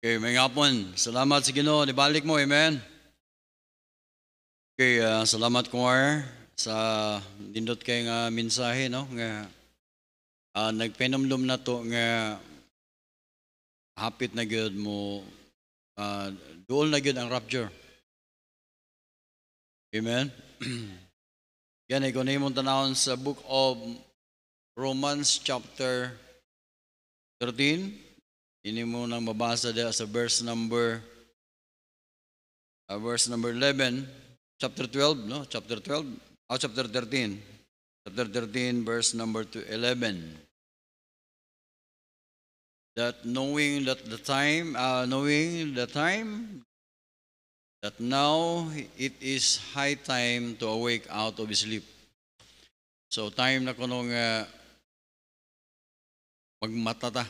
Okay, may hapon. Salamat sa si Ginoo. Ibalik mo, amen. Okay, uh, salamat choir sa dindot kay nga ah, mensahe no nga uh, ah, nagpenomlom na to nga hapit na gyud mo uh, duol na gyud ang rapture. Amen. Yan ay kunin mong tanahon sa book of Romans chapter 13 Ini mo nang mabasa dito sa verse number uh, verse number 11, chapter 12, no? Chapter 12, oh, ah, chapter 13. Chapter 13, verse number 11. That knowing that the time, uh, knowing the time, that now it is high time to awake out of sleep. So time na kuno nung uh, magmatata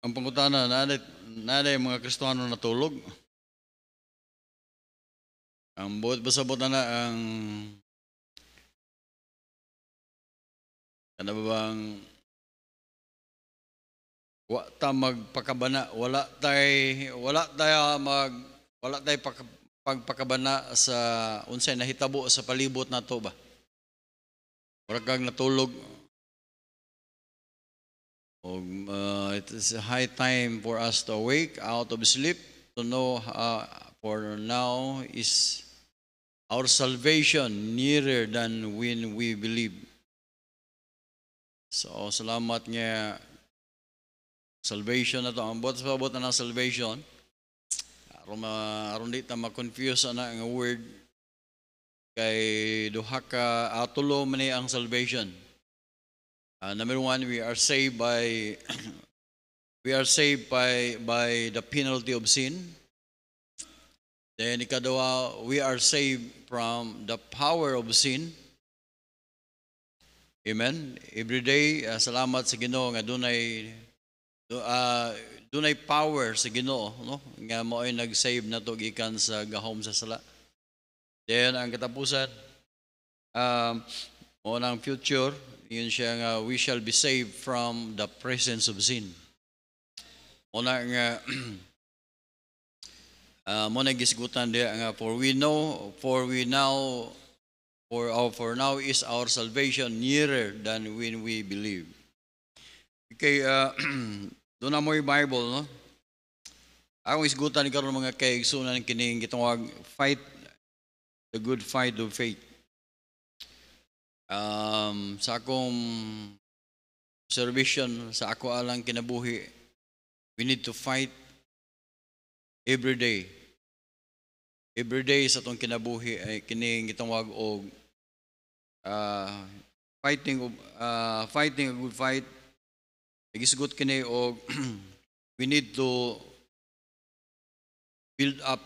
ang pangutana, nanay, nanay mga Kristiyano natulog. Ang buhat basabot na ang ano ba bang wa ta magpakabana wala tay wala tay mag wala tay pag, pagpakabana sa unsay nahitabo sa palibot nato ba murag kag natulog Uh, it is high time for us to awake out of sleep to know uh, for now is our salvation nearer than when we believe. So, salamat nga salvation na to. Ang buhat sa buhat na salvation, aron, di ta ma-confuse na ang word kay duha ka atulo ah, man ang salvation Uh, number one, we are saved by we are saved by by the penalty of sin. Then ikadawa, we are saved from the power of sin. Amen. Every day, uh, salamat sa Ginoo nga dunay uh, dunay power sa Ginoo, no? Nga mo ay nag-save na to gikan sa gahom sa sala. Then ang katapusan um, mo ng future yun siya nga, we shall be saved from the presence of sin. Muna nga, uh, muna gisgutan diya nga, for we know, for we now, for, our, for now is our salvation nearer than when we believe. Okay, uh, doon na mo yung Bible, no? Ako isgutan ni karon mga kaigsunan kining gitawag fight the good fight of faith um, sa akong observation sa ako alang kinabuhi, we need to fight every day. Every day sa itong kinabuhi ay kining itong wag og uh, fighting uh, fighting a good fight. Nagisgot kini og we need to build up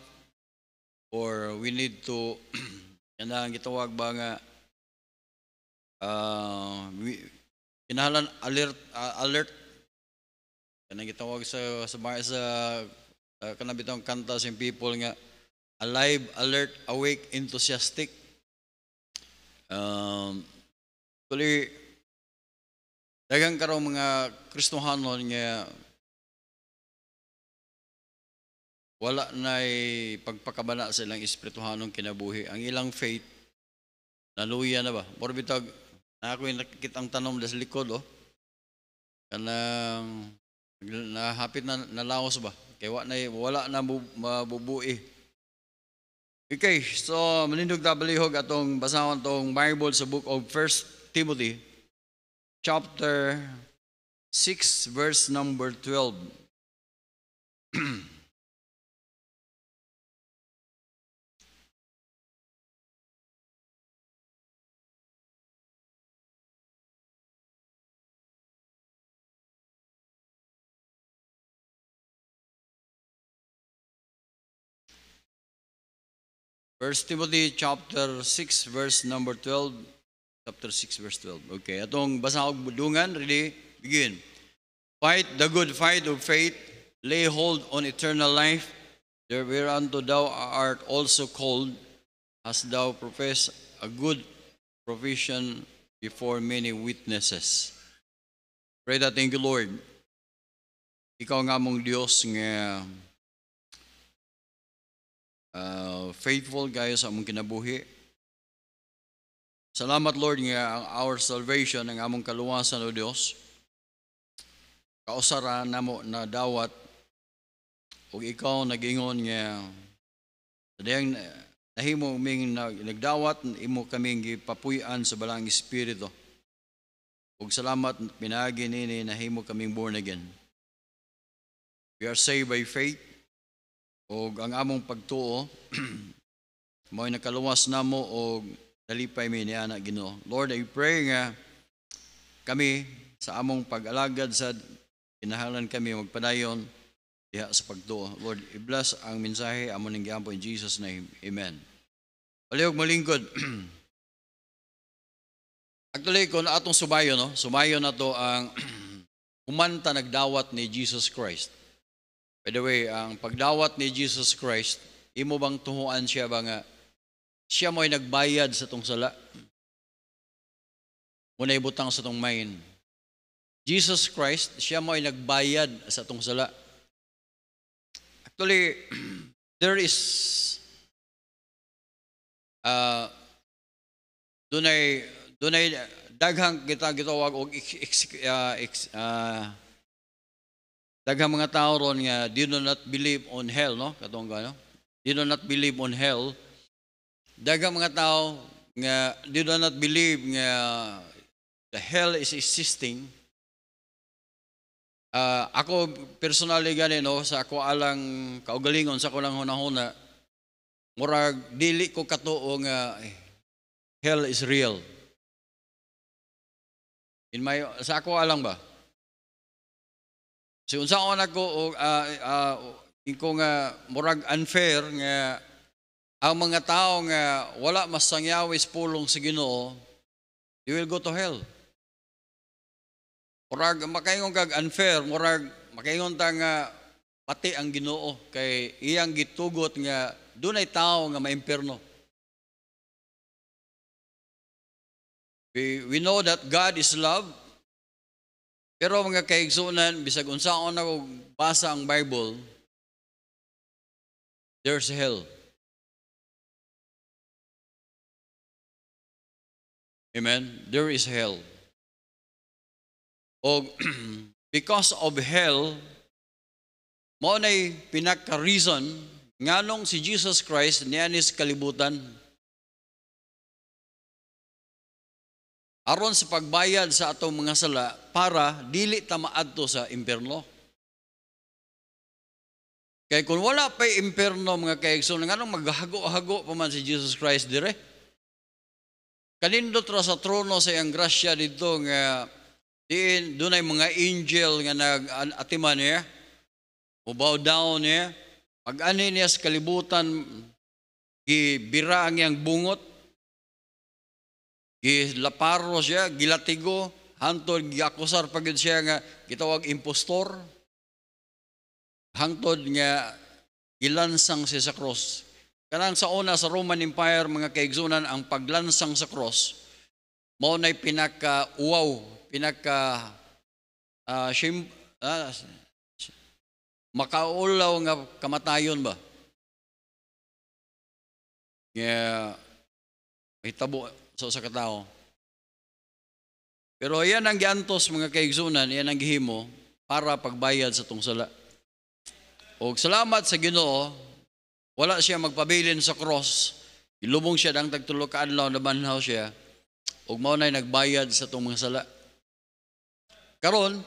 or we need to yan ang gitawag ba nga uh, ah, inahalan alert uh, alert kanang gitawag sa sa mga sa uh, kanang bitong kanta sa people nga alive alert awake enthusiastic um tuloy dagang karo mga Kristohanon nga wala na'y pagpakabana sa ilang espirituhanong kinabuhi. Ang ilang faith, naluya na ba? Morbitag, na ako yung nakikita ang tanom sa likod, oh. Kanang nahapit na nalaos ba? Kay na wala na mabubuhi. Okay, so manindog ta balihog atong basahon tong Bible sa book of 1 Timothy chapter 6 verse number 12. First Timothy chapter 6 verse number 12. Chapter 6 verse 12. Okay, atong basa og budungan, ready? Begin. Fight the good fight of faith, lay hold on eternal life, there whereunto thou art also called, as thou profess a good provision before many witnesses. Pray that thank you, Lord. Ikaw nga mong dios nga uh, faithful guys sa among kinabuhi. Salamat Lord nga ang our salvation ang among kaluwasan o Dios. Kausara namo na dawat ug ikaw nagingon nga dayang nahimo ming nagdawat imo kaming gipapuy-an sa balang espiritu. Ug salamat pinagi nini nahimo kaming born again. We are saved by faith og ang among pagtuo mo'y nakaluwas na mo og dalipay mi ni anak Ginoo. Lord, I pray nga kami sa among pag-alagad sa kinahanglan kami magpadayon diha sa pagtuo. Lord, i-bless ang mensahe amo ning giampo in Jesus name. Amen. Palihog malingkod. Actually, kung atong sumayo, no? sumayo na to ang kumanta nagdawat ni Jesus Christ By the way, ang pagdawat ni Jesus Christ, imo bang tuhuan siya ba nga, siya mo'y nagbayad sa tong sala. Muna butang sa tong main. Jesus Christ, siya mo'y nagbayad sa tong sala. Actually, there is uh, dunay dunay daghang kita gitawag og ex, uh, ex, uh, Daghang mga tao ron nga they do not believe on hell, no? Katong no? They do not believe on hell. Daghang mga tao nga they do not believe nga the hell is existing. Uh, ako personally gani no sa ako alang kaugalingon sa ko hunahuna murag dili ko katuo nga hell is real. In my sa ako alang ba? So unsa ako nako uh, ah, uh, ah, ingko nga murag unfair nga ang mga tao nga wala masangyawis pulong sa Ginoo, they will go to hell. Murag makaingon kag unfair, murag makaingon ta nga pati ang Ginoo kay iyang gitugot nga dunay tao nga maimperno. We, we know that God is love pero mga kaigsunan, bisag unsaon ako basa ang Bible, there's hell. Amen? There is hell. O because of hell, mo na'y pinaka-reason nganong si Jesus Christ niya kalibutan aron sa pagbayad sa atong mga sala para dili ta maadto sa impierno. Kay kung wala pa impierno mga kaigsoon, nganong maghago-hago pa man si Jesus Christ dire? Kanindot ra sa trono sa iyang grasya dito nga diin dunay mga angel nga nag-atiman niya. Ubaw down niya. Pag ani niya sa kalibutan, gibira ang iyang bungot, Gilaparo siya, gilatigo, hantod giakusar pagid siya nga gitawag impostor. Hangtod nga gilansang siya sa cross. Kanang sa una sa Roman Empire mga kaigsunan ang paglansang sa cross mao nay pinaka uwaw, pinaka uh, shim, uh, makaulaw nga kamatayon ba? Nga yeah, may tabo sa usa ka tawo. Pero yan ang giantos mga kaigsunan, yan ang gihimo para pagbayad sa tong sala. O salamat sa Ginoo, wala siya magpabilin sa cross. Ilubong siya dang tagtulo ka adlaw na banhaw siya. Ug mao nay nagbayad sa tong mga sala. Karon,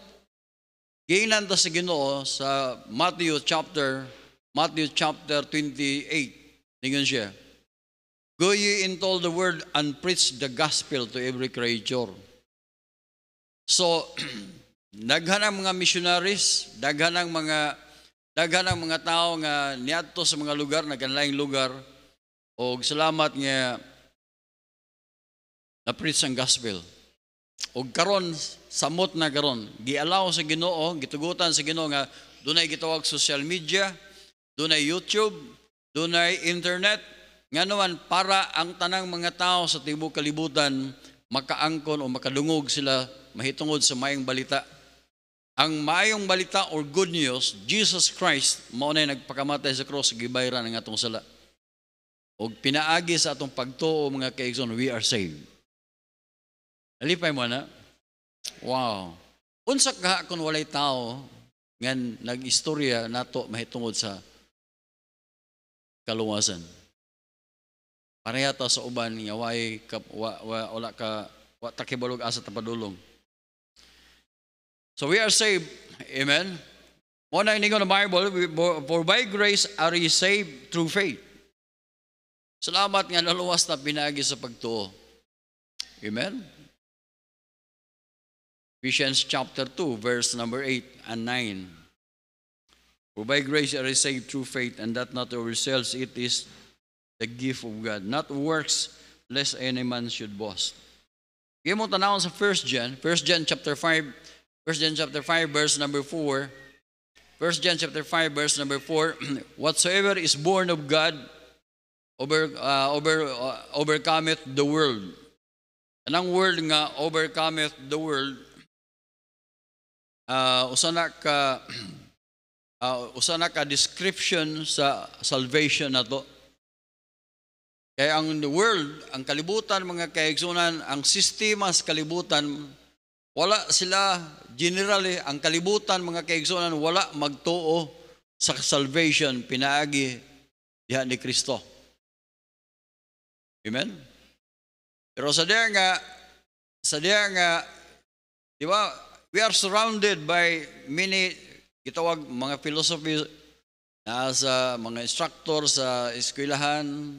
giingnan ta sa Ginoo sa Matthew chapter Matthew chapter 28 ningon siya. Go ye into all the world and preach the gospel to every creature. So, daghan ang mga missionaries, daghan ang mga daghan ang mga tao nga niadto sa mga lugar na kanlaing lugar og salamat nga na preach ang gospel. Og karon samot na karon, gialaw sa Ginoo, gitugutan sa Ginoo nga dunay gitawag social media, dunay YouTube, dunay internet, nga naman, para ang tanang mga tao sa tibok kalibutan, makaangkon o makadungog sila mahitungod sa mayang balita. Ang maayong balita or good news, Jesus Christ, maunay nagpakamatay sa cross, gibayran ang atong sala. O pinaagi sa atong pagtuo, mga kaigson, we are saved. Alipay mo na. Wow. Unsa ka kung walay tao ngan nag-istorya nato mahitungod sa kaluwasan. Parehata ano sa uban niya, way ka, wa, wa, wala ka, wa takibalog asa tapadulong. So we are saved. Amen? Muna iningon ng Bible, for by grace are you saved through faith. Salamat nga naluwas na pinagi sa pagtuo. Amen? Ephesians chapter 2, verse number 8 and 9. For by grace are ye saved through faith, and that not of yourselves, it is the gift of God, not works, lest any man should boast. Kaya mo tanawin sa 1 John, 1 John chapter 5, 1 John chapter 5 verse number 4, 1 John chapter 5 verse number 4, whatsoever is born of God over, uh, over, uh, overcometh the world. And ang world nga overcometh the world uh, usa na ka uh, usa na ka description sa salvation nato. Kaya ang the world, ang kalibutan, mga kaigsunan, ang sistema sa kalibutan, wala sila, generally, ang kalibutan, mga kaigsunan, wala magtuo sa salvation, pinaagi diha ni Kristo. Amen? Pero sa diya nga, sa diya nga, di ba, we are surrounded by many, gitawag mga philosophy na mga instructor sa eskwilahan,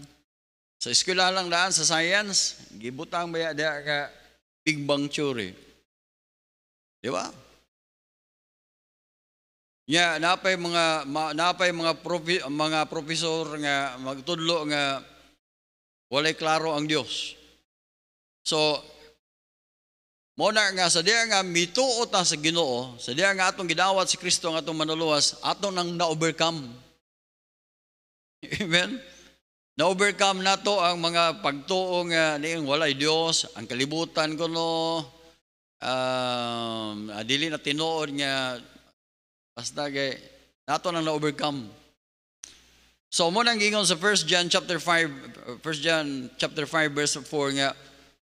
sa eskwela lang daan sa science, gibutang baya diha ka Big Bang Theory. Di ba? Nya yeah, napay mga ma, napay mga profi, mga professor nga magtudlo nga walay klaro ang Dios. So mo na nga sa diya nga mituot na sa Ginoo, sa diya nga atong gidawat si Kristo nga atong manuluwas, atong nang na-overcome. Amen. Na-overcome na to ang mga pagtuong uh, niing walay Dios, ang kalibutan ko no, um, uh, na tinuod niya, basta kay, nato nang na-overcome. So, mo nang gingon sa 1 John chapter 5, 1 John chapter 5 verse 4 nga,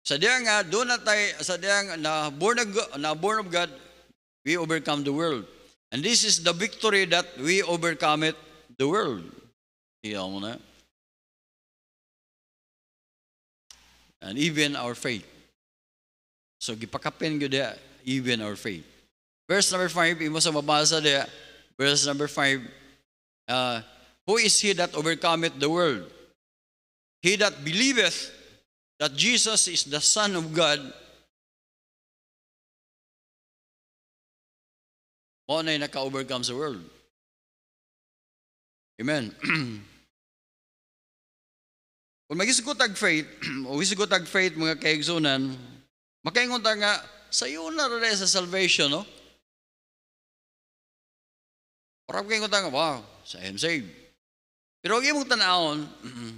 sa diya nga, doon na tayo, sa diya nga, na born, of God, na born of God, we overcome the world. And this is the victory that we overcome it, the world. Tiyaw mo na. and even our faith. So gipakapin gyud diha even our faith. Verse number 5 imo sa mabasa dia, Verse number 5 uh, who is he that overcometh the world? He that believeth that Jesus is the son of God. Mo na naka-overcome sa world. Amen. Kung magisugot ag faith, o isugot ag faith mga kaigsunan, makaingon ta nga, sa iyo na rin sa salvation, no? Parang kaingon ta nga, wow, sa I am saved. Pero huwag mong tanawon,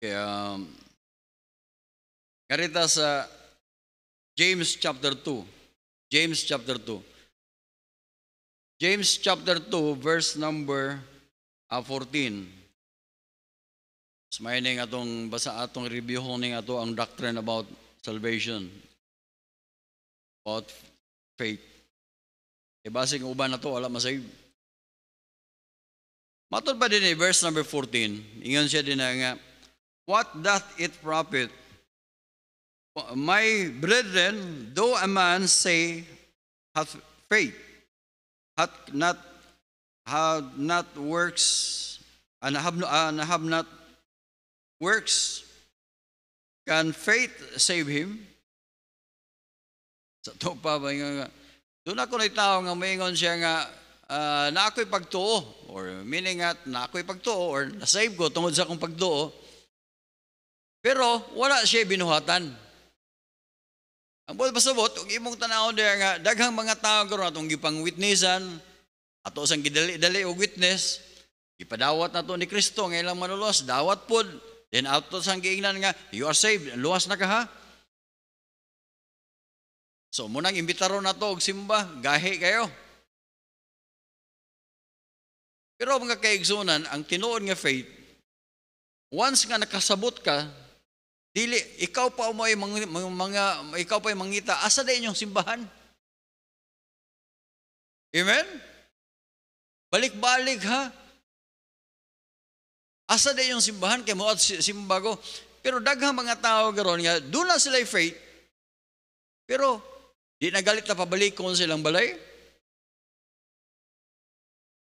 kaya, um, karita sa James chapter 2. James chapter 2. James chapter 2, verse number 14. Smay atong basa atong review ning ato ang doctrine about salvation. About faith. E basig ang uban na to, alam masay. Matod pa din eh, verse number 14. Ingon siya din na nga, What doth it profit? My brethren, though a man say, hath faith, hath not have not works and have, and have not works can faith save him sa to pa ba nga doon ako na tao nga moingon siya nga uh, na ako'y pagtuo or meaning at na ako'y pagtuo or na save ko tungod sa akong pagtuo pero wala siya binuhatan ang bol pasabot, ug imong tanaw diya nga daghang mga tao karon atong gipang witnessan, ato sang gidali-dali o witness gipadawat nato ni Kristo nga ilang manulos dawat pod then ato sang giingnan nga you are saved luwas na ka ha So munang imbitaron nato og simba gahi kayo Pero mga kaigsunan ang tinuon nga faith once nga nakasabot ka Dili, ikaw pa mo mga, mga, ikaw pa mangita, asa na inyong simbahan? Amen? Balik-balik ha. Asa na inyong simbahan, kay mo simba ko. Pero daghang mga tao garon nga, doon na sila faith, pero di nagalit na pabalik kung silang balay.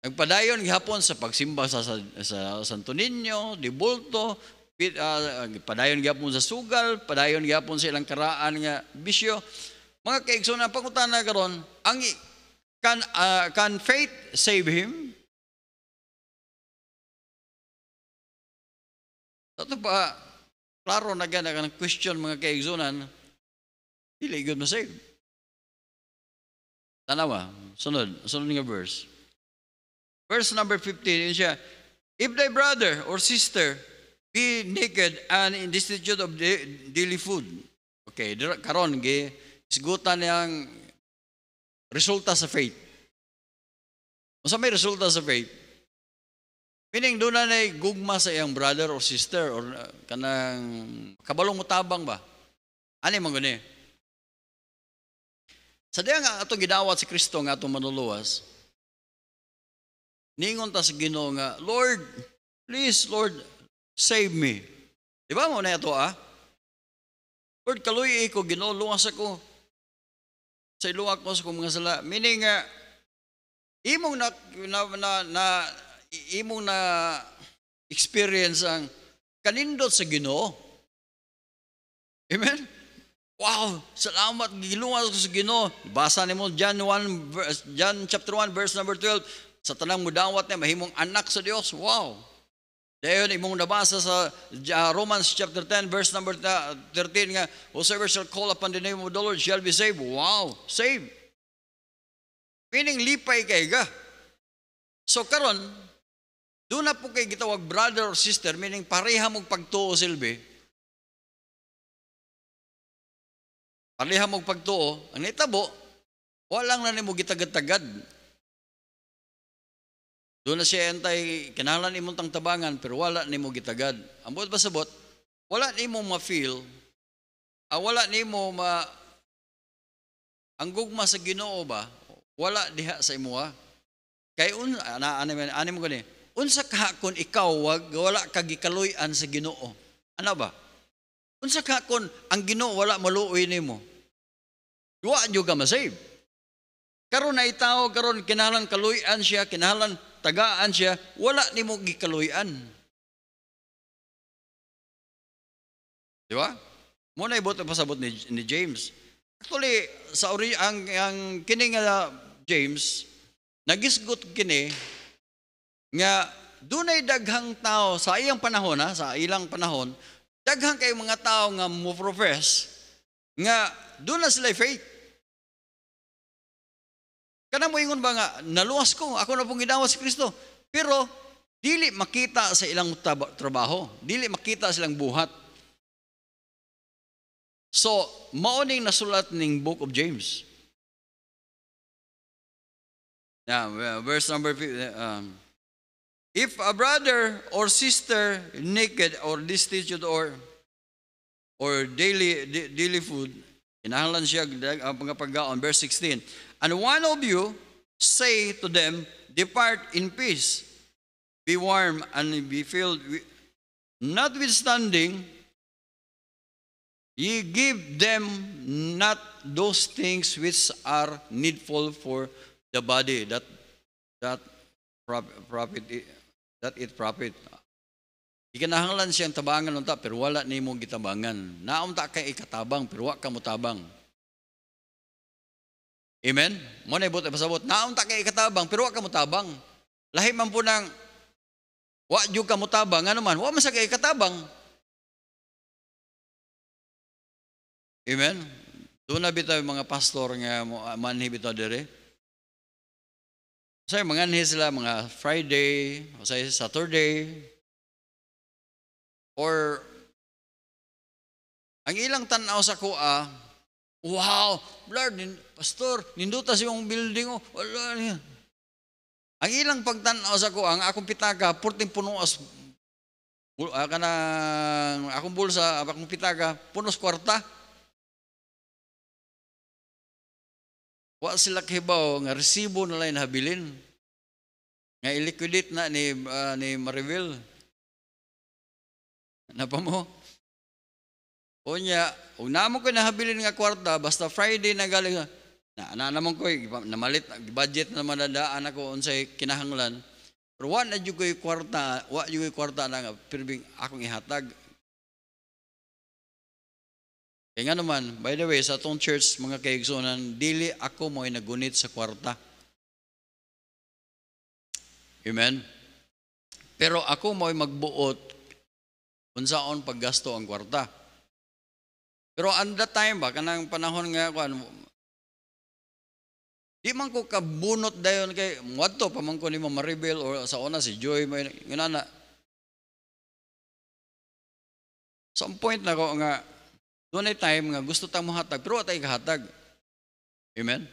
Nagpadayon gihapon sa pagsimba sa, sa, sa Santo Niño, di Bulto, uh, padayon gyapon sa sugal, padayon gyapon sa ilang karaan nga bisyo. Mga kaigsoon na pangutana karon, ang can uh, can faith save him? Tato pa, klaro na gana ka ng question mga kaigsunan, dili good ma-save. Tanawa, sunod, sunod nga verse. Verse number 15, yun siya, If thy brother or sister be naked and in destitute of daily food. Okay, karon gi isgutan niyang resulta sa faith. Unsa may resulta sa faith? Meaning do na nay gugma sa iyang brother or sister or uh, kanang kabalong mutabang ba? Ani man gani. Sa diyan nga atong gidawat si Kristo nga atong manuluwas, ningon ta sa Ginoo nga, Lord, please Lord, save me. Di ba mo na ito ah? Lord, kaluy ko, ginoluwas ako. Sa iluwak mo sa kong mga sala. Meaning nga, uh, imong na, na, na, na imong na experience ang kanindot sa Ginoo. Amen? Wow, salamat giluwas ko sa Ginoo. Basa nimo John 1 verse, John chapter 1 verse number 12. Sa tanang mudawat na mahimong anak sa Dios. Wow. Dayon imong nabasa sa Romans chapter 10 verse number 13 nga whosoever shall call upon the name of the Lord shall be saved. Wow, saved. Meaning lipay kay ga. So karon do na po kay gitawag brother or sister meaning pareha mong pagtuo silbi. Pareha mong pagtuo ang nitabo walang na nimo gitagatagad doon na siya entay, kinahanglan imong tang tabangan, pero wala nimo gitagad. Ang buot ba sabot, wala nimo ma-feel, ah, wala nimo ma... Ang gugma sa ginoo ba, wala diha sa imuha. Ah. Kay un, ana, ano, ano, ano mo gani, unsa ka kon ikaw wag, wala ka gikaloyan sa ginoo. Ano ba? Unsa ka kon ang ginoo wala maluoy nimo. Duwa nyo ka masave. Karon na itaw, karon kinahalan kaluyan siya, kinahalan tagaan siya, wala ni mo gikaluyan. Di ba? Muna ibot pasabot ni, ni James. Actually, sa ori ang, ang kini nga James, nagisgot kini nga dunay daghang tao sa iyang panahon ha, sa ilang panahon, daghang kay mga tao nga mo profess nga dunay na sila faith. Kana mo ingon ba nga, naluwas ko, ako na pong ginawa si Kristo. Pero, dili makita sa ilang trabaho, dili makita sa ilang buhat. So, mauning nasulat ning book of James. Yeah, verse number Um, If a brother or sister naked or destitute or or daily daily food, inahalan siya ang pagpagaon, verse 16. And one of you say to them, Depart in peace, be warm and be filled Notwithstanding, ye give them not those things which are needful for the body, that, that profit, that it profit. Ikinahanglan siyang tabangan unta, pero wala ni mo gitabangan. Naunta kay ikatabang, pero wa ka mo tabang. Amen? Mo na ibot pasabot. Naunta kay ikatabang, pero wa ka mutabang. Lahi man po ng wa jud ka mutabang, ano man, wa man sa kay katabang. Amen? Doon na bitaw mga pastor nga ah, manhi bitaw dire. Say mga anhi sila mga Friday, o say Saturday, or ang ilang tanaw sa kuha, Wow! Lord, pastor, ninduta sa imong building. Oh. Wala niya. Ang ilang pagtanaw sa ko, ang akong pitaka, purting punuas. Uh, ah, kanang, akong bulsa, akong pitaka, punos kwarta. Wa sila kibaw nga resibo na lang habilin. Nga iliquidate na ni, uh, ni Mariville. Napa ano mo? Unya, unamon ko nahabilin nga kwarta, basta Friday na galing, na, na naman ko, namalit, budget na madadaan ako unsay kinahanglan. Pero wa na ko'y kwarta, wa ko'y kwarta na nga, pirbing akong ihatag. Kaya nga naman, by the way, sa atong church, mga kaigsunan, dili ako mo nagunit sa kwarta. Amen? Pero ako mo magbuot unsaon paggasto ang kwarta. Pero on that time ba, kanang panahon nga ko, ano, di man ko kabunot dayon kay, wadto, pamangko ni mo Rebel, o sa una si Joy, may, yun na. Some point na ko nga, doon ay time nga gusto tang mahatag, pero atay kahatag. Amen?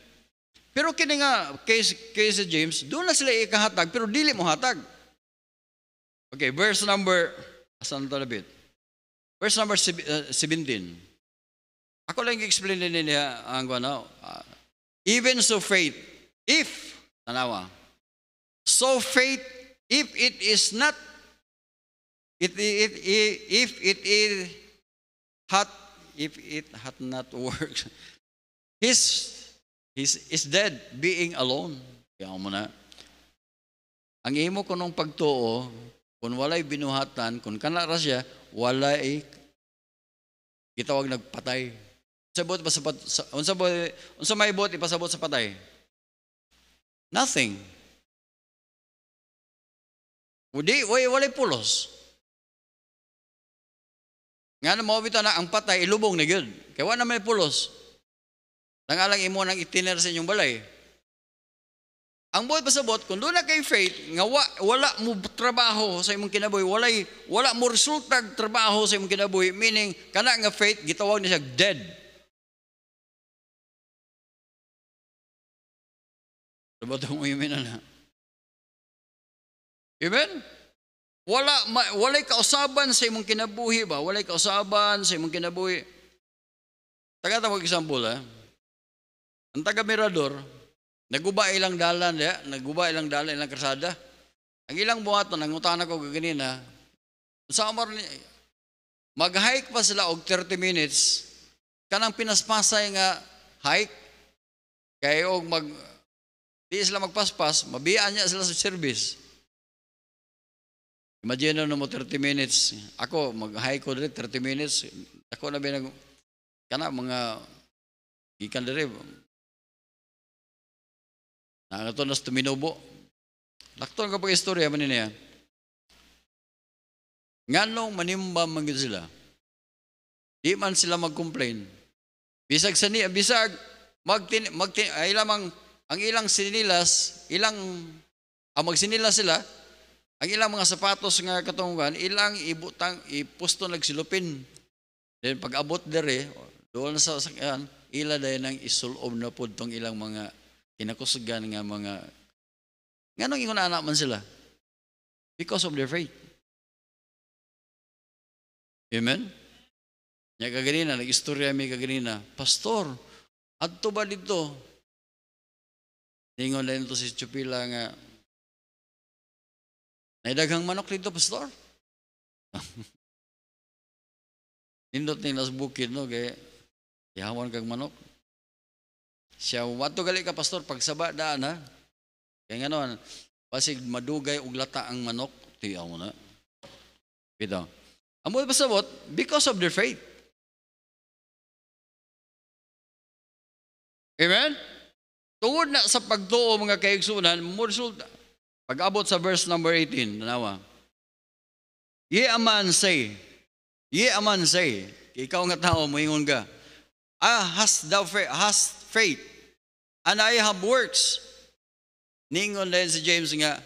Pero kini nga, case, case James, doon na sila ikahatag, pero dili mo hatag. Okay, verse number, asan na bit? Verse number 17. Ako lang i-explain din niya ang ano. Uh, even so faith, if, tanawa, so faith, if it is not, it, it, it, if it is hot, if it had not worked, his, his, is dead, being alone. Kaya mo na. Ang imo ko nung pagtuo, kung walay binuhatan, kung kanara siya, walay wag nagpatay. Sabot ba sa unsa ba unsa may buot ipasabot sa patay? Nothing. Udi, way walay pulos. Nga na mao na ang patay ilubong ni Gud. Kay wa na may pulos. Nangalang imo nang itiner sa inyong balay. Ang buhat pasabot, kung doon na kay faith, nga wa, wala mo trabaho sa imong kinabuhi, walay, wala mo resultag trabaho sa imong kinabuhi, meaning, kana nga faith, gitawag niya siya dead. Tabatong uyamin na na. Amen? Wala, ma, walay kausaban sa imong kinabuhi ba? Walay kausaban sa imong kinabuhi. Tagata mo example, eh. Ang taga Mirador, naguba ilang dalan, eh. naguba ilang dalan, ilang kasada. Ang ilang buhaton, ang utana ko kaganina, sa amar, mag-hike pa sila og 30 minutes, kanang pinaspasay nga hike, kayo og mag, Di sila magpaspas, mabiyaan niya sila sa service. Imagine na mo 30 minutes. Ako, mag-high ko dito 30 minutes. Ako na binag... Kana, mga... Gikan dito. Nakakato nas tuminubo. Lakton ka pag-istorya, manin niya. Nga nung manimba man sila, di man sila mag-complain. Bisag sa niya, bisag, magtin, magtin, ay lamang ang ilang sinilas, ilang, ang ah, magsinilas sila, ang ilang mga sapatos nga katunggan, ilang ibutang, ipusto nagsilupin. Then pag abot dere, doon sa sakyan, ila dayon nang isulob na pod tong ilang mga kinakusgan nga mga nganong ingon anak man sila because of their faith amen nya kaganina istorya mi kaganina pastor adto ba didto Tingon lang ito si Chupila nga, Naidaghang manok dito, Pastor. Nindot ni nas bukid, no? Kaya, ihawan kag manok. Siya, wato gali ka, Pastor, pagsaba, daan, ha? Kaya nga naman, basig madugay og lata ang manok, tiyaw mo na. Pito. Amo ba sabot? Because of their faith. Amen? Tungod na sa pagtuo mga kaigsunan, mo resulta. Pag-abot sa verse number 18, tanawa. Ye aman say, ye aman say, ikaw nga tao, moingon ka, I ah, has thou faith, has faith, and I have works. Ningon din si James nga,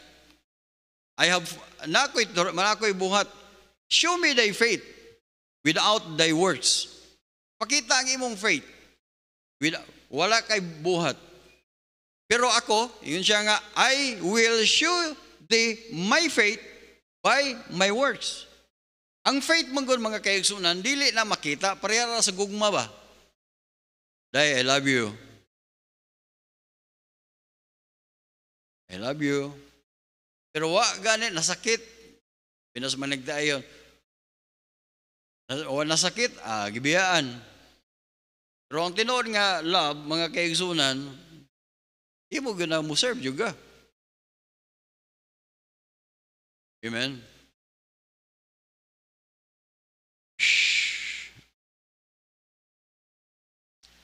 I have, nakoy, manakoy buhat, show me thy faith without thy works. Pakita ang imong faith. wala kay buhat pero ako, yun siya nga, I will show thee my faith by my works. Ang faith man gud mga kaigsunan, dili na makita, parehara sa gugma ba? Day, I love you. I love you. Pero wa ganit, nasakit. Pinas manigda yun. O nasakit, ah, gibiyaan. Pero ang tinuod nga love, mga kaigsunan, Imo gana mo serve juga. Amen. Shh.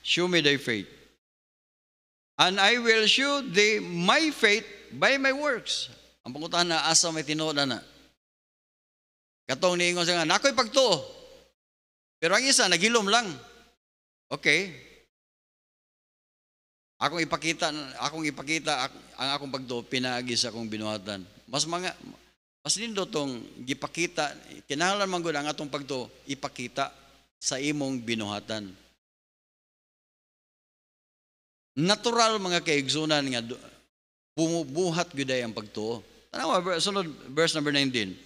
Show me thy faith. And I will show thee my faith by my works. Ang pangutahan na asa may tinood na. Katong niingon siya nga, nako'y pagtuo. Pero ang isa, nagilom lang. Okay, Akong ipakita, akong ipakita ang akong pagdo pinagi sa akong binuhatan. Mas mga mas nindo tong gipakita kinahanglan man ang atong pagdo ipakita sa imong binuhatan. Natural mga kaigsunan nga bumubuhat gyud ang pagtuo. Tanaw sunod verse number 19.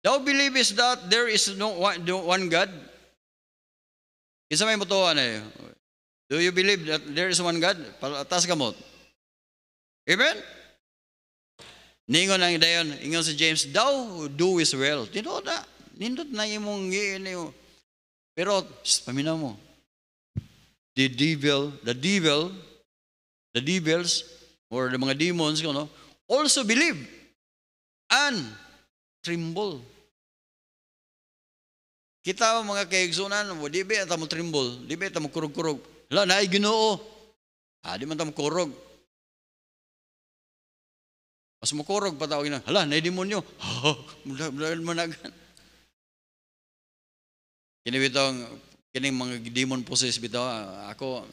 Thou believest that there is no one, no one God? Isa may mo to ano eh. Do you believe that there is one God? Patas gamot. Amen? Ningon ang dayon, ingon si James, Thou doest well. Tinood na. Nindot na imong giiniw. Pero, paminaw mo, the devil, the devil, the devils, or the mga demons, you know, also believe and tremble. Kita mga kaigsunan, di ba ito mo tremble? Di ba ito mo kurog-kurog? Wala, naay ginoo. Ah, man tam kurog. Mas mukurog pa na, hala, naay demonyo. Ha, mula, mula, Kini Kinibitong, kining mga demon possess bitaw, ah, ako,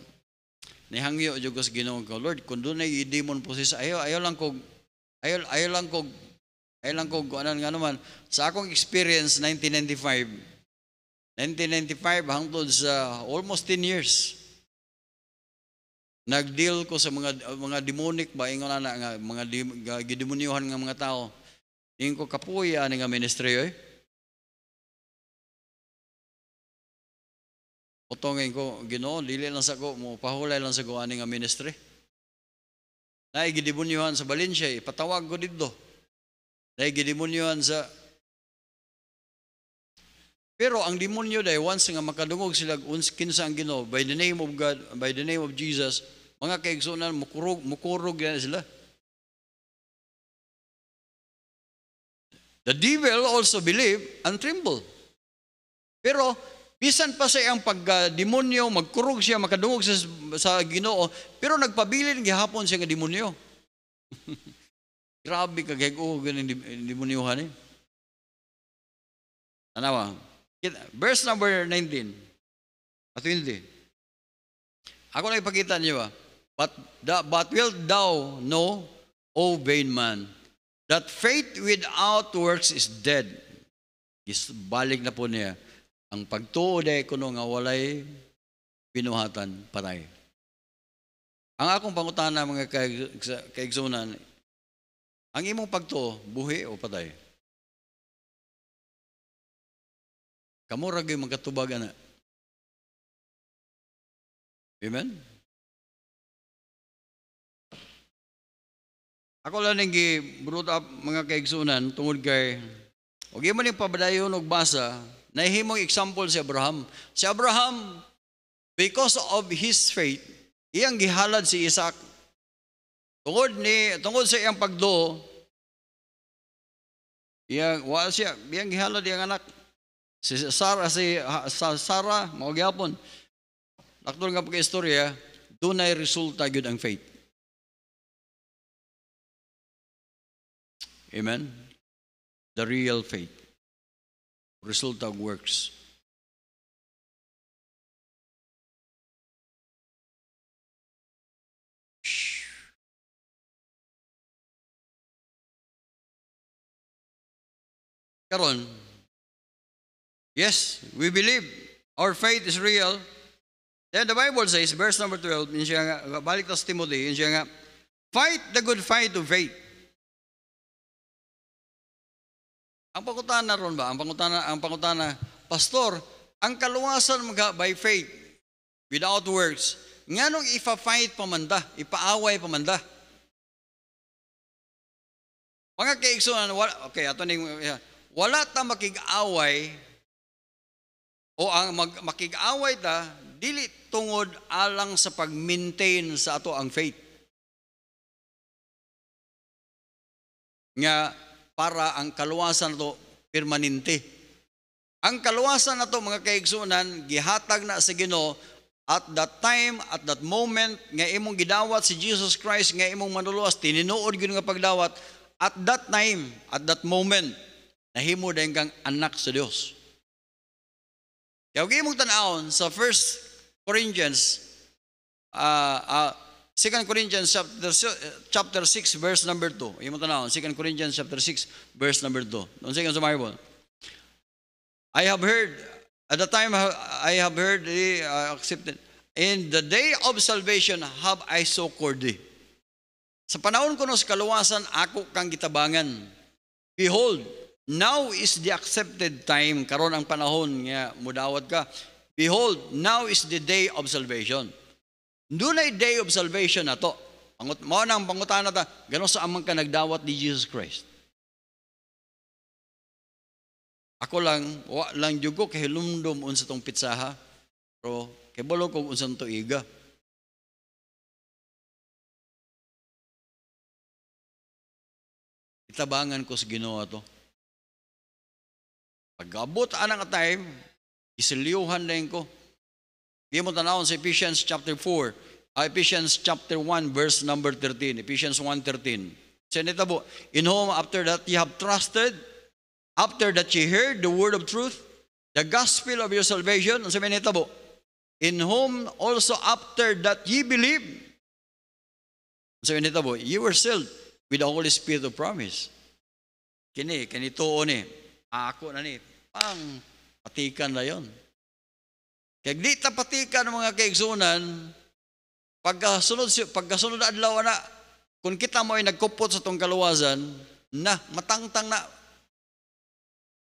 nihangyo jud ko Ginoo ko Lord kun dunay demon possess ayo ayo lang kog ayo ayo lang kog ayo lang kog anan nga naman sa akong experience 1995 1995 hangtod sa almost 10 years Nagdeal ko sa mga mga demonic ba ingon ana nga mga di, gidemonyohan nga mga tao. Ingon ko kapuy ani nga ministry oy. Otong Utongin ko, Ginoo, dili lang sa ko, mo pahulay lang sa ko ani nga ministry. Naigidibunyohan sa Valencia, ipatawag ko didto. Naigidibunyohan sa pero ang demonyo day once nga makadungog sila kinsa ang Ginoo by the name of God, by the name of Jesus, mga kaigsoonan mukurog mukurog yan sila. The devil also believe and tremble. Pero bisan pa sa ang pagdemonyo magkurog siya makadungog sa, sa Ginoo pero nagpabilin gihapon siya nga demonyo. Grabe ka gay ko ganing demonyohan eh. Tanawa. Verse number 19. At hindi. Ako na ipakita niyo ba? Ah. But, the, but wilt thou know, O vain man, that faith without works is dead. Is, balik na po niya. Ang pagtuo de kuno nga walay pinuhatan patay. Ang akong pangutana mga kaigsunan, ang imong pagtuo, buhi o patay? Kamura kayo magkatubag na. Amen? Ako lang nang gi-brought up mga kaigsunan tungod kay og man yung pabadayon og basa, nahimong example si Abraham. Si Abraham, because of his faith, iyang gihalad si Isaac. Tungod ni tungod sa iyang pagduo, iyang wa siya, iyang gihalad iyang anak. Si Sarah, si ah, Sarah, mao gyapon. Naktul nga pagka istorya, dunay resulta gyud ang faith. Amen. The real faith. Resulta og works. Karon, Yes, we believe. Our faith is real. Then the Bible says, verse number 12, yun siya nga, balik na sa Timothy, yun siya nga, fight the good fight of faith. Ang pangutana na ron ba? Ang pangutana, ang pangutana, Pastor, ang kaluwasan mga by faith, without works, nga nung ipa-fight pamanda, ipaaway pamanda. Mga kaigsunan, wala, okay, ato ning, wala ta makig-away o ang mag, makig-away ta, dili tungod alang sa pag-maintain sa ato ang faith. Nga para ang kaluwasan to permanente. Ang kaluwasan na mga kaigsoonan gihatag na sa Ginoo at that time, at that moment, nga imong gidawat si Jesus Christ, nga imong manuluwas, tininuod gyud nga pagdawat, at that time, at that moment, nahimo din kang anak sa Dios. Kaya huwag mong tanawon sa 1 Corinthians, uh, uh, 2 Corinthians chapter, chapter 6 verse number 2. Huwag mong tanawon, 2 Corinthians chapter 6 verse number 2. Doon sa Bible. I have heard, at the time I have heard thee eh, uh, accepted, in the day of salvation have I succored thee. Sa panahon ko no sa kaluwasan, ako kang gitabangan. Behold, Now is the accepted time. Karon ang panahon nga mudawat ka. Behold, now is the day of salvation. Dunay day of salvation na to. Pangut mao nang pangutana ta, ganon sa amang ka nagdawat ni Jesus Christ. Ako lang, wa lang jud ko kahilumdom unsa tong pitsaha, pero kay kebalo kog unsa tong iga. Itabangan ko sa Ginoo ato. Pag-abot anang time, isiliuhan din ko. Di mo tanawon sa Ephesians chapter 4, ah, Ephesians chapter 1 verse number 13, Ephesians 1:13. Seneta bo, in whom after that ye have trusted, after that ye heard the word of truth, the gospel of your salvation, ang meneta bo, in whom also after that ye believe, sa meneta bo, ye were sealed with the Holy Spirit of promise. Kini, kini kanito ni, ako na ni, ang patikan na yon. Kaya di tapatikan ng mga kaigsunan, pagkasunod, pagkasunod na adlaw na, kung kita mo ay nagkupot sa tong kaluwazan, na, matangtang na,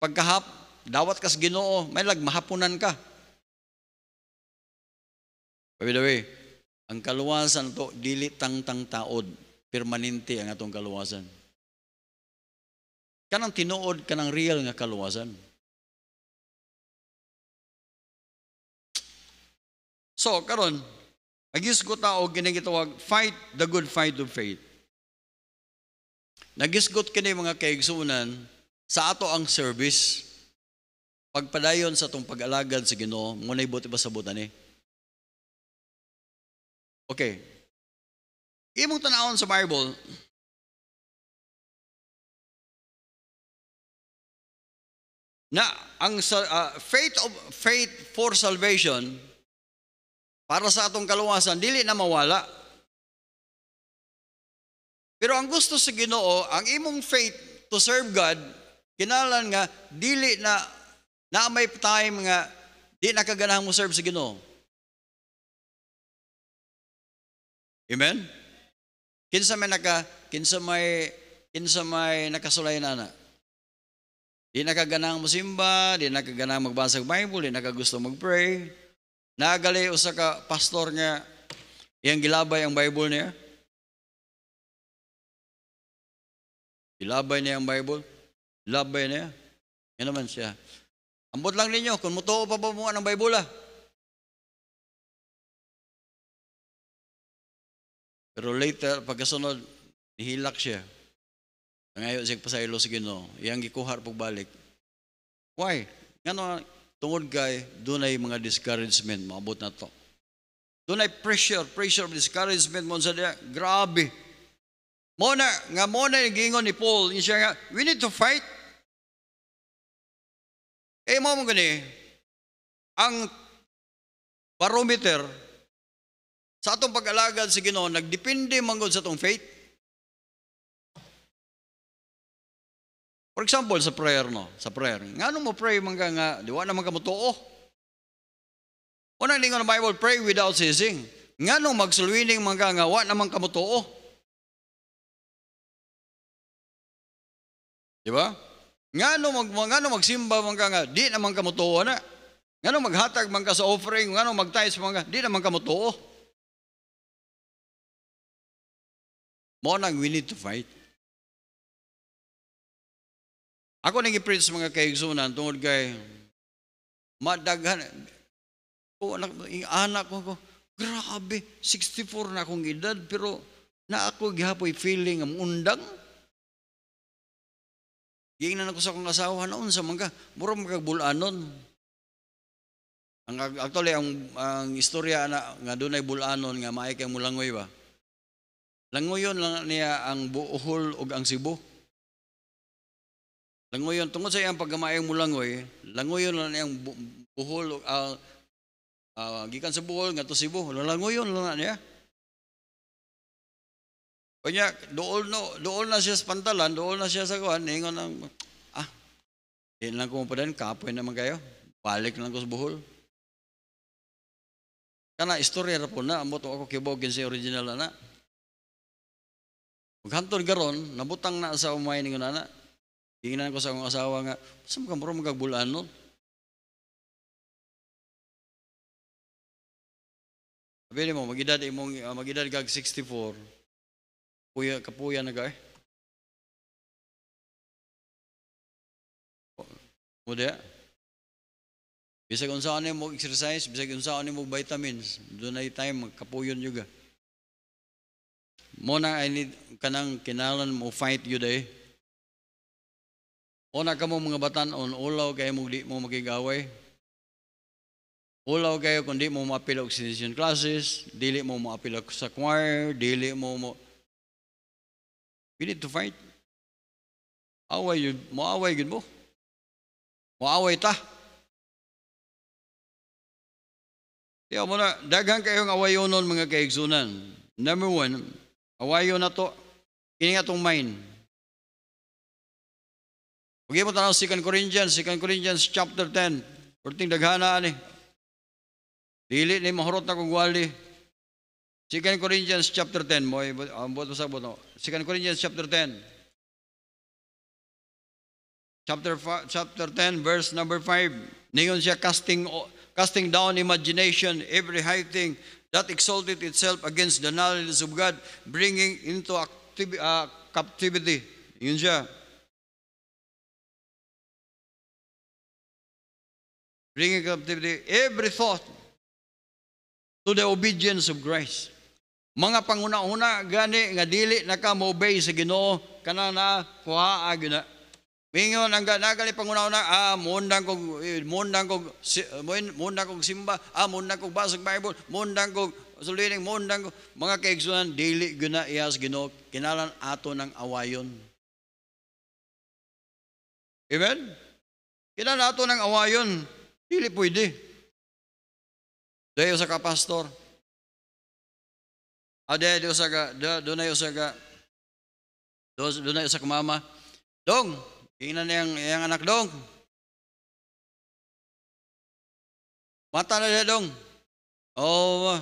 pagkahap, dawat kas ginoo, may lagmahaponan ka. By the way, ang kaluwasan to, dili tangtang taod, permanente ang atong kaluwasan. Kanang tinuod, kanang real nga kaluwasan. So, karon, nagisgot na o ginagitawag, fight the good fight of faith. Nagisgot kini mga kaigsunan sa ato ang service pagpadayon sa tong pag-alagad sa Ginoo, ngunay buti ba sa butan eh? Okay. Imong tanawon sa Bible, na ang uh, faith of faith for salvation para sa atong kaluwasan, dili na mawala. Pero ang gusto sa Ginoo, ang imong faith to serve God, kinalan nga, dili na, na may time nga, di na mo serve sa Ginoo. Amen? Kinsa may naka, kinsa may, kinsa may nakasulay na anak. Di nakaganang musimba, di magbasa magbasag Bible, di nakagusto magpray. Nagali usa ka pastor nga iyang gilabay ang Bible niya. Gilabay niya ang Bible. Gilabay niya. Yan naman siya. Ambot lang ninyo, kung mutuo pa ba mo ang Bible ah. Pero later, pagkasunod, nihilak siya. Nangayo siya pa sa ilo sa Ginoo. Iyang gikuhar pagbalik. Why? Ngano tungod kay dunay mga discouragement maabot na to. Dunay pressure, pressure of discouragement mo sa diya, grabe. Mo nga mo na gingon ni Paul, niya nga we need to fight. Eh mo mo gani ang barometer sa atong pag-alagad sa Ginoo nagdepende mangod sa atong faith. For example, sa prayer, no? Sa prayer. Nga nung mo pray, mga nga, di wala naman ka mo tuo. Unang lingon ng Bible, pray without ceasing. Nga nung magsulwining mga nga, wala naman ka mo Di ba? Nga nung, mag, nga nung magsimba mga nga, di naman ka mo na. Nga nung maghatag mga sa offering, nga nung magtayos mga nga, di naman ka mo Mo nang we need to fight. Ako nang i-preach sa mga kaigsunan tungod kay madaghan. Ko anak, anak ko, ko grabe, 64 na akong edad pero na ako gihapoy feeling ang undang. Giingnan ako sa akong asawa noon sa mga mura magkagbulanon. Ang actually ang ang istorya na nga dunay bulanon nga maay kay mulangoy ba. Langoyon lang niya ang buhol ug ang sibo. Langoyon, tungod sa iyang pagkamayang mulangoy, langoyon lang iyang buhol, uh, uh, gikan sa buhol, nga to si buhol, langoyon lang niya. Kanya, dool, no, dool na siya sa pantalan, dool na siya sa kuhan, ningon ang, ah, hindi lang kumupadan, kapoy naman kayo, balik lang ko sa buhol. Kana, istorya na po na, amot ako kibogin sa original na na. Maghanton garon, nabutang na sa umay ningon na na, Tingnan ko sa akong asawa nga, saan ka mura magagbulaan nun? Sabi mo, magidad imong uh, ah, magidad gag 64. kuya, kapuya na gay. Mo eh. dia. Bisag unsa ani mo exercise, bisag unsa ani mo vitamins, dunay time magkapuyon juga. Mo na I need kanang kinalan mo fight yun day. Eh. Una ka mo mga batanon, ulaw kayo mo di mo magigaway. Ulaw kayo kung di mo maapil og session classes, dili mo maapil sa choir, dili mo mo... We need to fight. Away yun, maaway yun mo. Maaway ta. Tiyo mo na, daghang kayong awayonon mga kaigsunan. Number one, awayo na to. Kini nga tong mind. Huwag mo tanong 2 Corinthians, 2 Corinthians chapter 10. Kurting daghana ni. Dili ni mahurot na kong wali. 2 Corinthians chapter 10. Mo, eh, ang buot mo sa buot. 2 Corinthians chapter 10. Chapter, chapter 10, verse number 5. Ningon siya casting, casting down imagination, every high thing that exalted itself against the knowledge of God, bringing into activi- uh, captivity. Yun siya. bringing captivity every thought to the obedience of grace. Mga panguna-una gani nga dili naka-obey sa Ginoo kana na kuha gina. Mingon ang nagali panguna-una ah mundang kog eh, mundang kog mundang kog simba, ah mundang kog basag Bible, mundang kog suliling mundang kog mga kaigsunan dili guna iya sa Ginoo kinalan ato ng awayon. Amen. Kinalan ato ng awayon hindi pwede. Dayo sa kapastor. Ade, ah, do sa ga, do, do na sa ga, do, do na sa kumama. Dong, kainan niyang, anak dong. Mata na siya dong. Oh,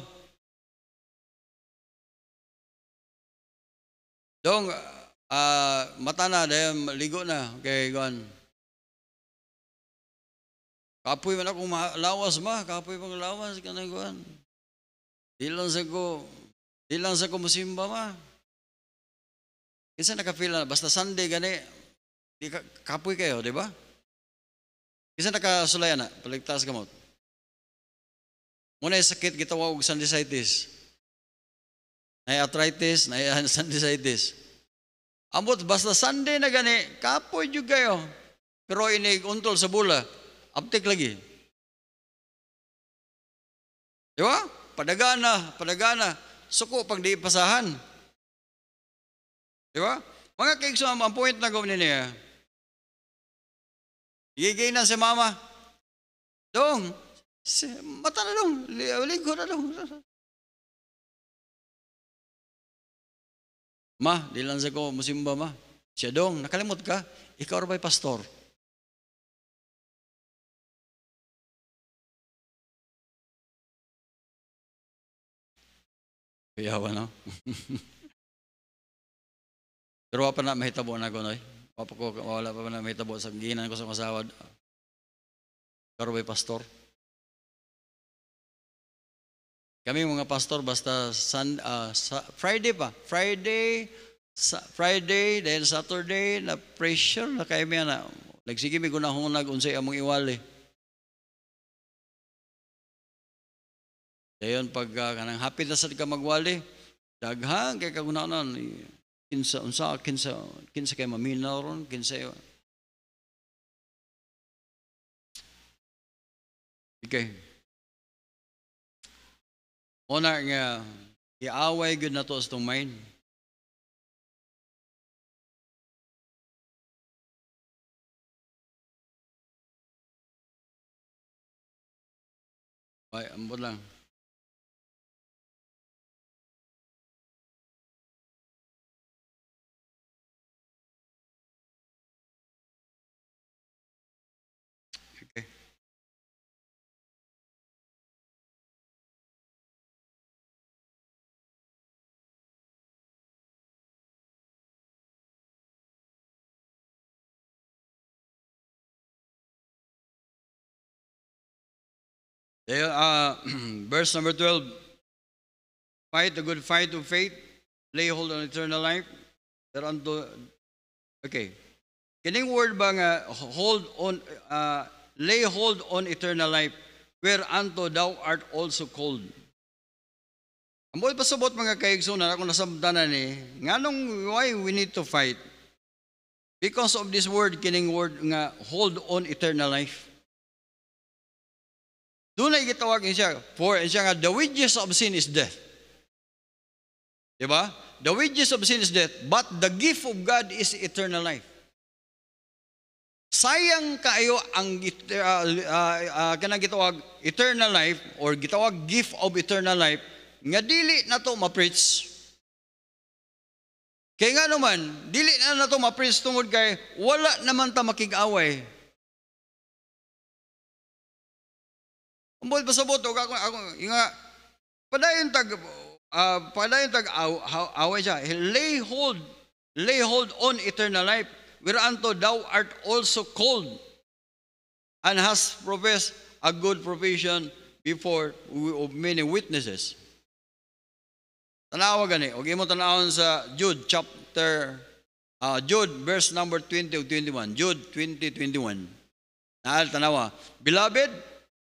dong, uh, mata na, dahil ligo na. Okay, gone. Kapoy man akong lawas ma, kapoy pang lawas, kanang kuhan. Di lang sa ko, di lang sa ko musimba ma. Kinsa nakapila, basta Sunday gani, di ka, kapoy kayo, di ba? Kinsa nakasulaya na, paligtas gamot. Muna yung sakit, gitawa og sandicitis. Nay arthritis, nay sandicitis. Amot, basta Sunday na gani, kapoy jud kayo. Pero inig untol sa bula. अब lagi. लगी Di ba? Padagana, padagana. Suko pag diipasahan. pasahan. Di ba? Mga kaigso, ang point na gawin niya. Igigay na si mama. Dong, si, mata na dong, linggo na dong. Ma, di lang sa ko, musimba ma. Siya dong, nakalimot ka, ikaw rin ba'y pastor? Kuyawa, no? Pero wala pa na mahitabo na ko, no? Wala ko, wala pa na mahitabo sa ginan ko sa masawa. Karo ba'y pastor? Kami mga pastor, basta sun, uh, ah, sa, Friday pa. Friday, sa, Friday, then Saturday, na pressure na kaya na. Nagsige mi kung na akong nag-unsay among iwali. Eh. Dayon pag uh, ah, kanang hapit na sad ka magwali, daghang kay kagunanan eh, kinsa unsa kinsa kinsa kay maminaw ron kinsa Okay. Una nga iaway gud nato sa tumain. Ay, ambot lang. They, uh, verse number 12 Fight the good fight of faith, lay hold on eternal life. That unto, okay. Kining word bang nga, hold on, uh, lay hold on eternal life, where unto thou art also called. Ang buhay pasabot mga kaigsunan, ako nasamdanan eh, nga nung why we need to fight? Because of this word, kining word nga, hold on eternal life. Doon ay gitawagin siya. For eh, siya nga, the wages of sin is death. Diba? The wages of sin is death, but the gift of God is eternal life. Sayang kayo ang uh, uh, uh, kanang gitawag eternal life or gitawag gift of eternal life nga dili na to ma-preach. Kaya nga naman, dili na na to ma-preach tungod kay wala naman ta makig-away Umbol pasabot og ako ako nga padayon tag uh, padayon tag aw, aw, away siya. Lay hold lay hold on eternal life whereunto thou art also called and hast professed a good profession before of many witnesses. Tanawa gani, og imo tanawon sa Jude chapter uh, Jude verse number 20 21. Jude 20, 21. Nahal tanawa. Beloved,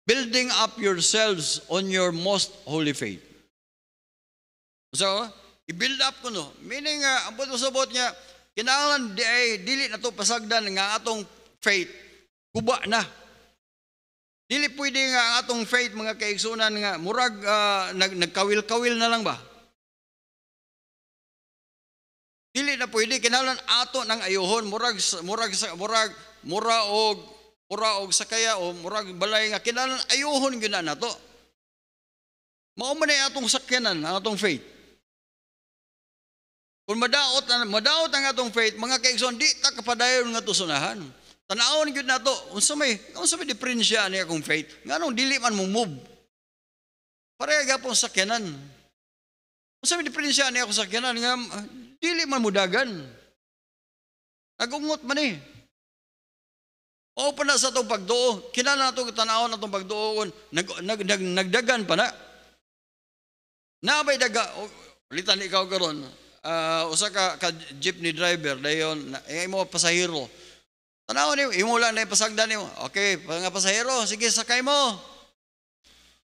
building up yourselves on your most holy faith. So, i-build up ko no. Meaning, uh, ang sabot niya, kinahanglan di ay dili na to pasagdan nga atong faith. Kuba na. Dili pwede nga ang atong faith mga kaigsunan nga murag uh, nag, nagkawil-kawil na lang ba? Dili na pwede kinahanglan ato nang ayuhon murag murag murag mura og ura og sakaya o murag balay nga kinahanglan ayuhon gyud na nato. Mao man atong sakyanan ang atong faith. Kung madaot madaot ang atong faith, mga kaigsoon di ta kapadayon nga tusunahan. Tanawon gyud nato unsa may unsa may diferensya ni akong faith. nung dili man mo move. Parega pong sakyanan. Unsa may diferensya ni akong sakyanan nga ah, dili man mudagan. Nagungot man eh. Open na sa itong pagduo. Kinala na itong tanawon na itong pagduoon. Nag, nag, nag, nagdagan pa na. Nabay daga. Ulitan ikaw karon. Uh, usa ka, ka jeepney driver dayon eh, imo pasahero tanaw ni imo lang na pasagdan nimo okay nga pasahero sige sakay mo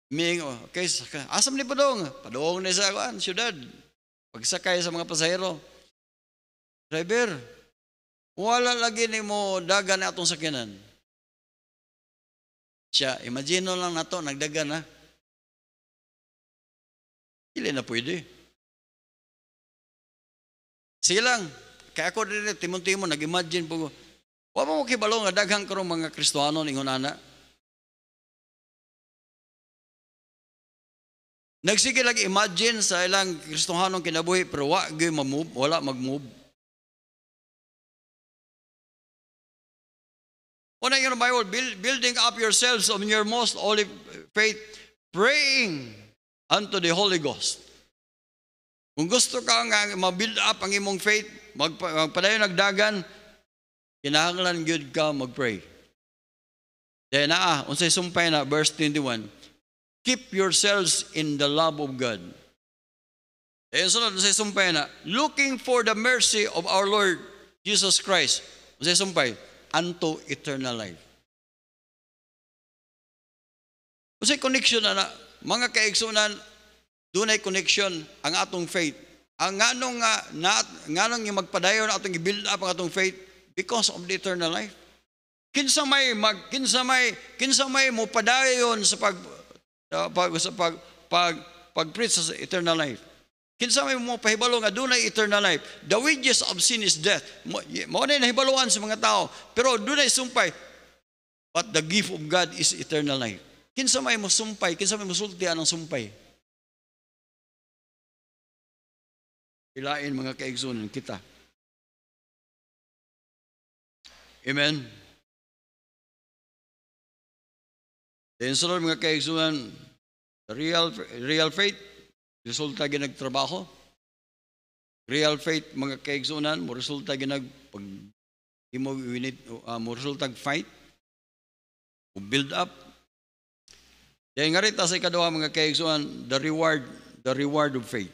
Ming, oh, okay, saka. asam ni padong. Padong ni sa kuan, syudad. Pagsakay sa mga pasahero. Driver, wala lagi ni mo dagan na atong sakinan. Siya, imagine lang nato nagdagan ha. Hindi na pwede. Silang, lang, kaya ako din, timunti mo, nag-imagine po ko, wala mo kibalo nga daghang karo mga Kristohano ng Hunana. Nagsige lagi imagine sa ilang Kristohanong kinabuhi pero wa gyud mamove, wala mag-move. Una yun Bible, build, building up yourselves on your most holy faith, praying unto the Holy Ghost. Kung gusto kang ma-build up ang imong faith, magpadayon nagdagan, kinahanglan good ka magpray. Then ah, unsay sumpay na verse 21. Keep yourselves in the love of God. Then sunod unsay sumpay na, looking for the mercy of our Lord Jesus Christ. Unsay sumpay? unto eternal life. Kasi connection na, na mga kaigsunan, ay connection ang atong faith. Ang nganong nga na, nganong yung magpadayon atong i-build up ang atong faith because of the eternal life. Kinsa may mag kinsa may kinsa may mo padayon sa pag, uh, pag sa pag pag pag-preach sa eternal life. Kinsa may mo pahibalo nga dunay eternal life. The wages of sin is death. Mo na nahibaluan sa mga tao, pero dunay sumpay. But the gift of God is eternal life. Kinsa may mo sumpay, kinsa may musultian ang sumpay. Ilain mga kaigsoonan kita. Amen. Then sa mga kaigsoonan, real, real faith, resulta ginagtrabaho. Real faith, mga kaigsunan, mo resulta ginag pag imo unit uh, mo resulta fight o build up. Dahil nga rita sa ikaduha mga kaigsunan, the reward, the reward of faith.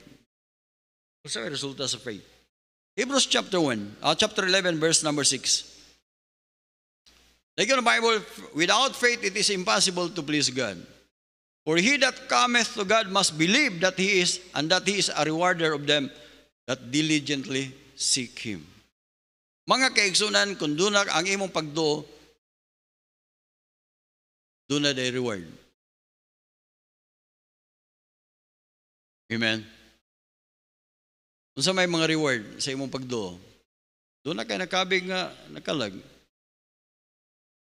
Kung sa resulta sa faith. Hebrews chapter 1, uh, ah, chapter 11, verse number 6. Like in the Bible, without faith, it is impossible to please God. For he that cometh to God must believe that he is, and that he is a rewarder of them that diligently seek him. Mga kaigsunan, kung dunak ang imong pagdo, doon na reward. Amen? Kung sa may mga reward sa imong pagdo, doon na kay nakabig nga nakalag.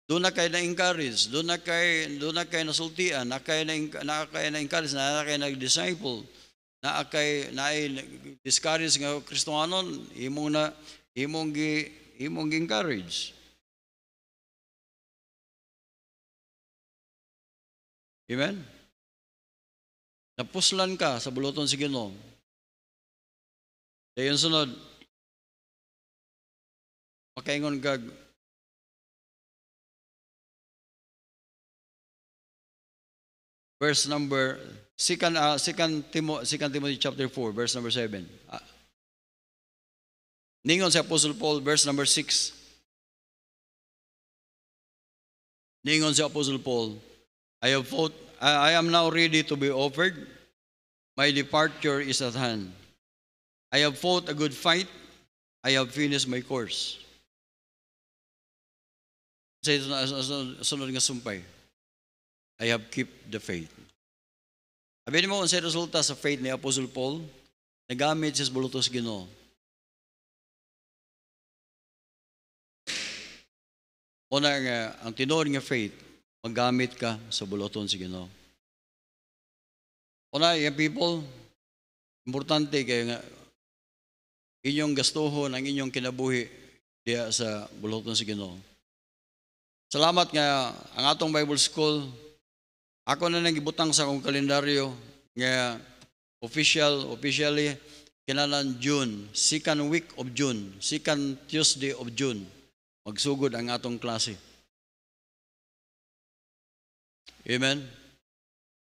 Doon na kayo na-encourage, doon na kayo, doon na kayo nasultian, na kayo na, na kayo na-encourage, na kayo na-disciple, na kay na discourage nga Kristohanon, imong na imong gi imong encourage. Amen? Napuslan ka sa buluton si Ginoo. Dayon sunod, makaingon kag verse number second uh, second Timothy second Timothy chapter 4 verse number 7. Uh, ningon si Apostle Paul verse number 6. Ningon si Apostle Paul, I have fought, I, I am now ready to be offered. My departure is at hand. I have fought a good fight. I have finished my course. Sa sunod nga sumpay. I have kept the faith. Abin mo kung sa resulta sa faith ni Apostle Paul, nagamit siya sa bulutos Ginoo. Una nga, ang tinuod nga faith, maggamit ka sa buluton si Ginoo. Una, yung people, importante kay nga, inyong gastuhon ang inyong kinabuhi diya sa buluton si Ginoo. Salamat nga ang atong Bible School ako na nang nagibutang sa akong kalendaryo nga official, officially, kinalan June, second week of June, second Tuesday of June, magsugod ang atong klase. Amen?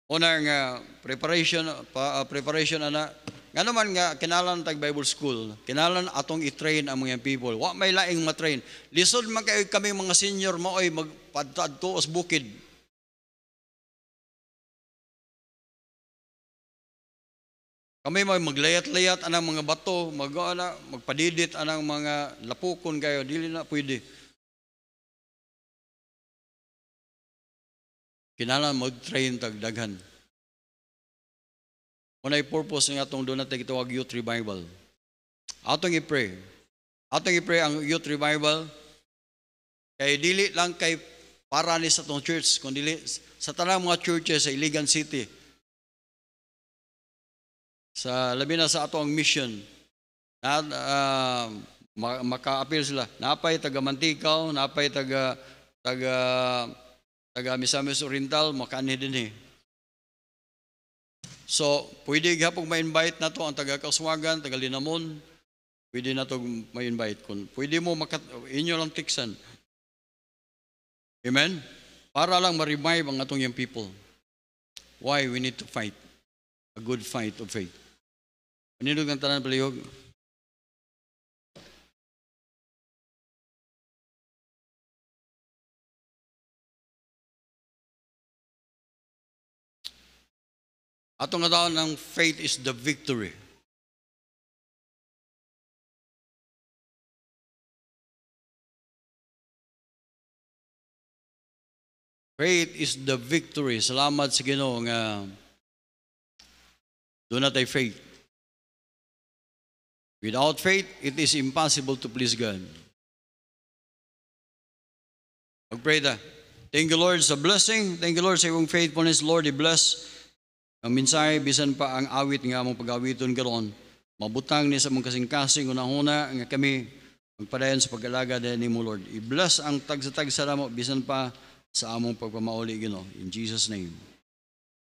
Una nga, preparation, pa, uh, preparation ana, nga naman nga, kinalan tag Bible School, kinalan atong i-train ang mga people. Wa may laing ma-train. Lisod man kayo kami mga senior maoy, magpadtuos bukid, Kami may maglayat-layat anang mga bato, mag, ana, magpadidit anang mga lapukon kayo, dili na pwede. Kinala mag-train tagdaghan. Unay purpose nga atong doon natin itawag youth revival. Atong i-pray. Atong i-pray ang youth revival. Kay dili lang kay para ni sa tong church, kundi sa tanang mga churches sa Iligan City sa labi na sa ato ang mission na uh, ah, makaapil sila napay taga Mantikaw napay taga taga taga Misamis Oriental makani din eh. So, pwede gihapon ma-invite nato ang taga Kaswagan, taga Linamon. Pwede nato ma-invite kun. Pwede mo makat inyo lang tiksan. Amen. Para lang ma-revive ang atong young people. Why we need to fight a good fight of faith. Panindog ng tanan palihog. Atong nga taon ng faith is the victory. Faith is the victory. Salamat sa Ginoo nga doon natin faith. Without faith, it is impossible to please God. Mag-pray ta. Thank you, Lord, sa blessing. Thank you, Lord, sa iyong faithfulness. Lord, i-bless ang mensahe, bisan pa ang awit nga among pag-awiton karon. Mabutang ni sa mong kasing-kasing, unang-una, nga kami, magpadayon sa pag-alaga din ni mo, Lord. I-bless ang tag sa tag sa ramo, bisan pa sa among pagpamauli, Gino. in Jesus' name.